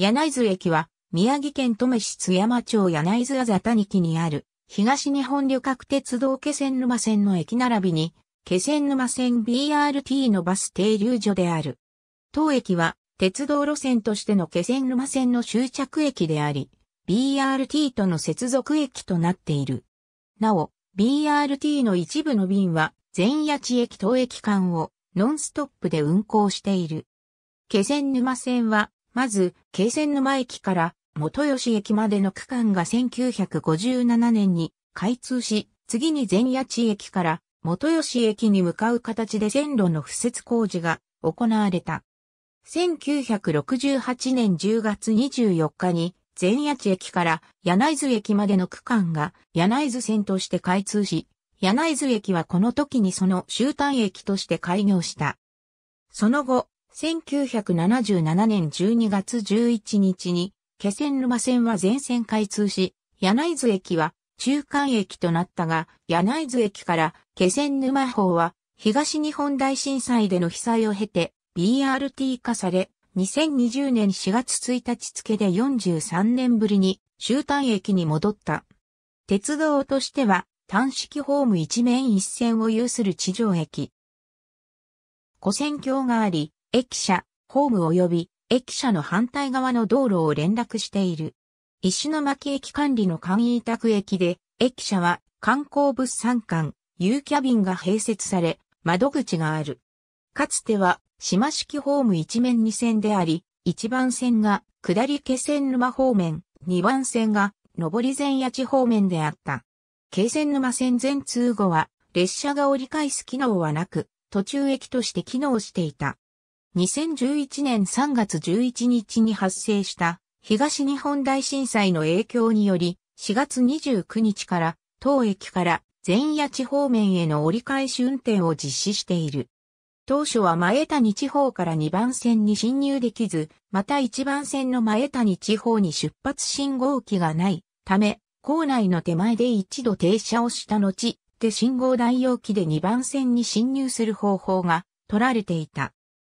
柳津駅は、宮城県登米市津山町柳津あざたにきにある、東日本旅客鉄道気仙沼線の駅並びに、気仙沼線 BRT のバス停留所である。当駅は、鉄道路線としての気仙沼線の終着駅であり、BRT との接続駅となっている。なお、BRT の一部の便は、全夜地駅当駅間を、ノンストップで運行している。気仙沼線は、まず、京仙沼駅から元吉駅までの区間が1957年に開通し、次に前夜地駅から元吉駅に向かう形で線路の敷設工事が行われた。1968年10月24日に前夜地駅から柳津駅までの区間が柳津線として開通し、柳津駅はこの時にその終端駅として開業した。その後、1977年12月11日に、気仙沼線は全線開通し、柳津駅は中間駅となったが、柳津駅から気仙沼方は東日本大震災での被災を経て BRT 化され、2020年4月1日付で43年ぶりに終端駅に戻った。鉄道としては単式ホーム一面一線を有する地上駅。古線橋があり、駅舎、ホーム及び駅舎の反対側の道路を連絡している。石巻駅管理の簡易委託駅で、駅舎は観光物産館、U キャビンが併設され、窓口がある。かつては、島式ホーム一面二線であり、一番線が下り気仙沼方面、二番線が上り前八地方面であった。気仙沼線全通後は、列車が折り返す機能はなく、途中駅として機能していた。2011年3月11日に発生した東日本大震災の影響により、4月29日から当駅から前夜地方面への折り返し運転を実施している。当初は前谷地方から2番線に進入できず、また1番線の前谷地方に出発信号機がないため、構内の手前で一度停車をした後、で信号代用機で2番線に進入する方法が取られていた。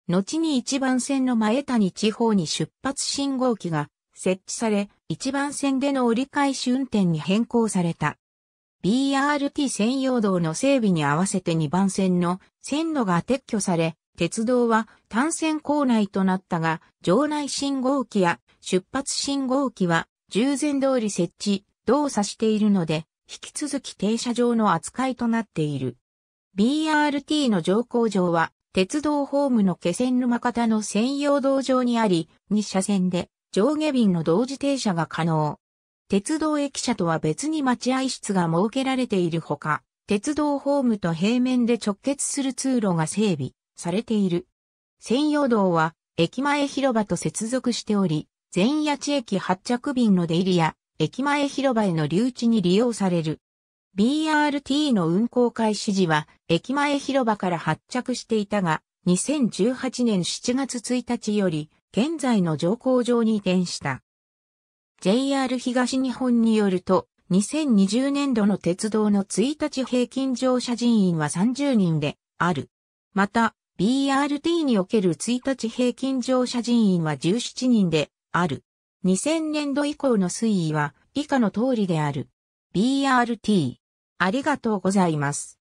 後に一番線の前谷地方に出発信号機が設置され、一番線での折り返し運転に変更された。BRT 専用道の整備に合わせて二番線の線路が撤去され、鉄道は単線構内となったが、場内信号機や出発信号機は従前通り設置、動作しているので、引き続き停車場の扱いとなっている。BRT の乗降場は鉄道ホームの気仙沼方の専用道場にあり、2車線で上下便の同時停車が可能。鉄道駅舎とは別に待合室が設けられているほか、鉄道ホームと平面で直結する通路が整備されている。専用道は駅前広場と接続しており、全八地駅発着便の出入りや駅前広場への留置に利用される。BRT の運行開始時は駅前広場から発着していたが、2018年7月1日より現在の乗降場に移転した。JR 東日本によると、2020年度の鉄道の1日平均乗車人員は30人である。また、BRT における1日平均乗車人員は17人である。2000年度以降の推移は以下の通りである。BRT ありがとうございます。